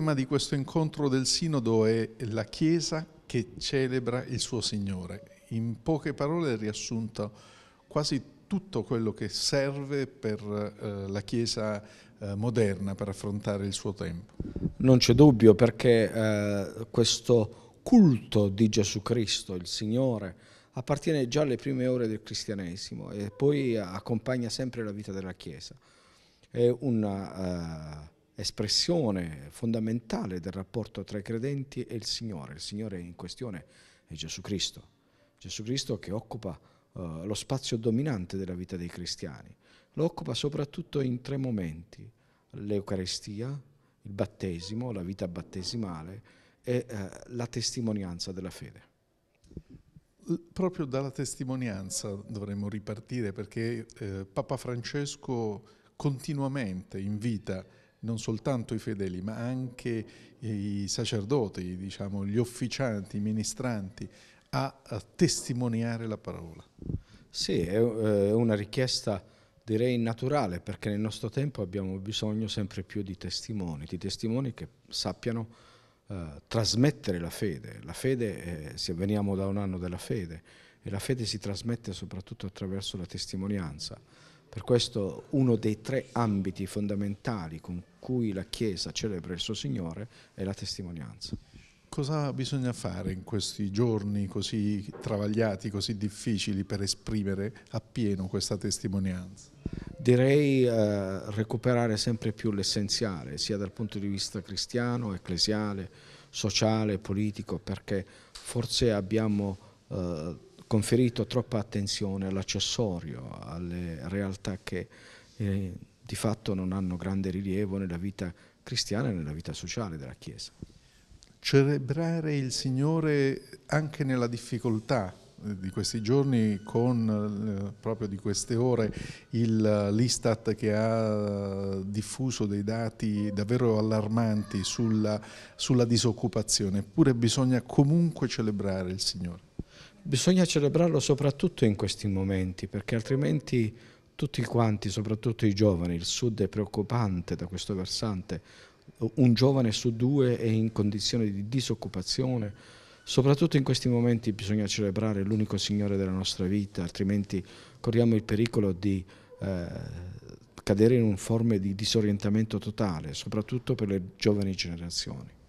tema di questo incontro del Sinodo è la Chiesa che celebra il suo Signore. In poche parole è riassunto quasi tutto quello che serve per eh, la Chiesa eh, moderna per affrontare il suo tempo. Non c'è dubbio perché eh, questo culto di Gesù Cristo, il Signore, appartiene già alle prime ore del cristianesimo e poi accompagna sempre la vita della Chiesa. È una eh, espressione fondamentale del rapporto tra i credenti e il Signore. Il Signore in questione è Gesù Cristo. Gesù Cristo che occupa uh, lo spazio dominante della vita dei cristiani. Lo occupa soprattutto in tre momenti, L'Eucarestia, il battesimo, la vita battesimale e uh, la testimonianza della fede proprio dalla testimonianza dovremmo ripartire perché eh, Papa Francesco continuamente invita non soltanto i fedeli ma anche i sacerdoti, diciamo, gli officianti, i ministranti a, a testimoniare la parola. Sì, è eh, una richiesta direi naturale perché nel nostro tempo abbiamo bisogno sempre più di testimoni, di testimoni che sappiano eh, trasmettere la fede. La fede, eh, se veniamo da un anno della fede, e la fede si trasmette soprattutto attraverso la testimonianza. Per questo uno dei tre ambiti fondamentali con cui la Chiesa celebra il suo Signore è la testimonianza. Cosa bisogna fare in questi giorni così travagliati, così difficili per esprimere appieno questa testimonianza? Direi eh, recuperare sempre più l'essenziale, sia dal punto di vista cristiano, ecclesiale, sociale, politico, perché forse abbiamo eh, conferito troppa attenzione all'accessorio, alle realtà che eh, di fatto non hanno grande rilievo nella vita cristiana e nella vita sociale della Chiesa. Celebrare il Signore anche nella difficoltà eh, di questi giorni con eh, proprio di queste ore eh, l'Istat che ha diffuso dei dati davvero allarmanti sulla, sulla disoccupazione, eppure bisogna comunque celebrare il Signore bisogna celebrarlo soprattutto in questi momenti, perché altrimenti tutti quanti, soprattutto i giovani, il Sud è preoccupante da questo versante, un giovane su due è in condizione di disoccupazione, soprattutto in questi momenti bisogna celebrare l'unico Signore della nostra vita, altrimenti corriamo il pericolo di eh, cadere in un forme di disorientamento totale, soprattutto per le giovani generazioni.